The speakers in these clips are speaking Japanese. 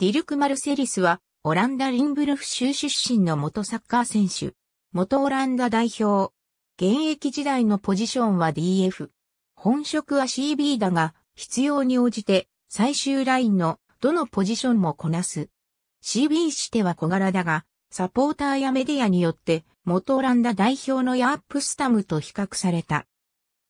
ディルク・マルセリスは、オランダ・リンブルフ州出身の元サッカー選手、元オランダ代表。現役時代のポジションは DF。本職は CB だが、必要に応じて、最終ラインのどのポジションもこなす。CB しては小柄だが、サポーターやメディアによって、元オランダ代表のヤープスタムと比較された。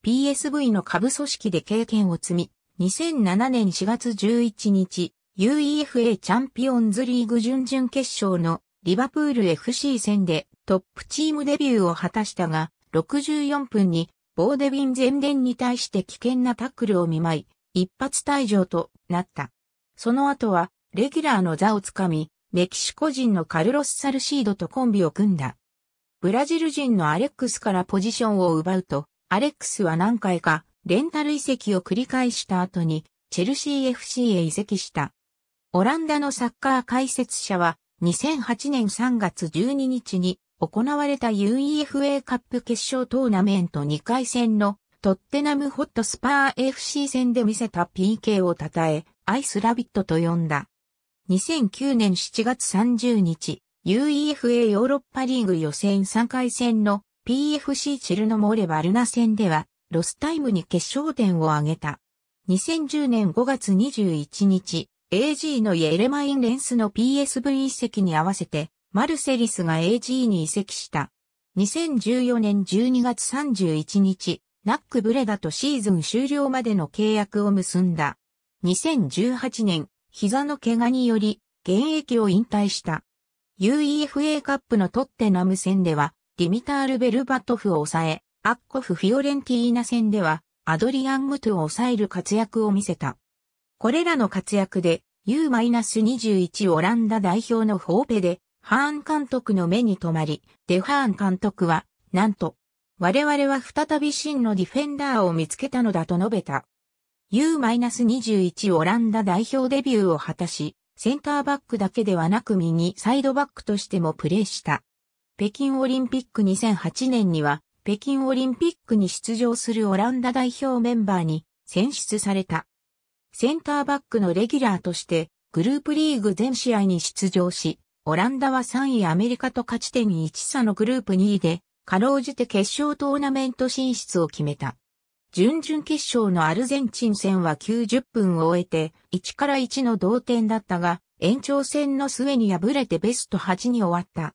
PSV の下部組織で経験を積み、2007年4月11日、UEFA チャンピオンズリーグ準々決勝のリバプール FC 戦でトップチームデビューを果たしたが、64分にボーデビン前伝に対して危険なタックルを見舞い、一発退場となった。その後は、レギュラーの座をつかみ、メキシコ人のカルロス・サルシードとコンビを組んだ。ブラジル人のアレックスからポジションを奪うと、アレックスは何回かレンタル移籍を繰り返した後に、チェルシー FC へ移籍した。オランダのサッカー解説者は、2008年3月12日に行われた UEFA カップ決勝トーナメント2回戦のトッテナムホットスパー FC 戦で見せた PK を称え、アイスラビットと呼んだ。2009年7月30日、UEFA ヨーロッパリーグ予選3回戦の PFC チルノモレバルナ戦では、ロスタイムに決勝点を挙げた。2010年5月21日、AG のイエレマインレンスの PSV 移籍に合わせて、マルセリスが AG に移籍した。2014年12月31日、ナックブレダとシーズン終了までの契約を結んだ。2018年、膝の怪我により、現役を引退した。UEFA カップのトッテナム戦では、ディミタール・ベルバトフを抑え、アッコフ・フィオレンティーナ戦では、アドリアン・ムトゥを抑える活躍を見せた。これらの活躍で U-21 オランダ代表のホーペで、ハーン監督の目に留まり、デハーン監督は、なんと、我々は再び真のディフェンダーを見つけたのだと述べた。U-21 オランダ代表デビューを果たし、センターバックだけではなく右サイドバックとしてもプレーした。北京オリンピック2008年には、北京オリンピックに出場するオランダ代表メンバーに選出された。センターバックのレギュラーとしてグループリーグ全試合に出場し、オランダは3位アメリカと勝ち点1差のグループ2位で、かろうじて決勝トーナメント進出を決めた。準々決勝のアルゼンチン戦は90分を終えて1から1の同点だったが、延長戦の末に敗れてベスト8に終わった。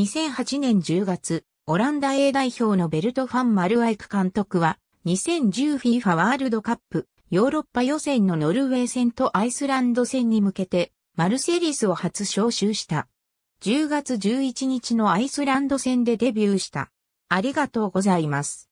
2008年10月、オランダ A 代表のベルト・ファン・マルアイク監督は、2010FIFA ワールドカップヨーロッパ予選のノルウェー戦とアイスランド戦に向けて、マルセリスを初招集した。10月11日のアイスランド戦でデビューした。ありがとうございます。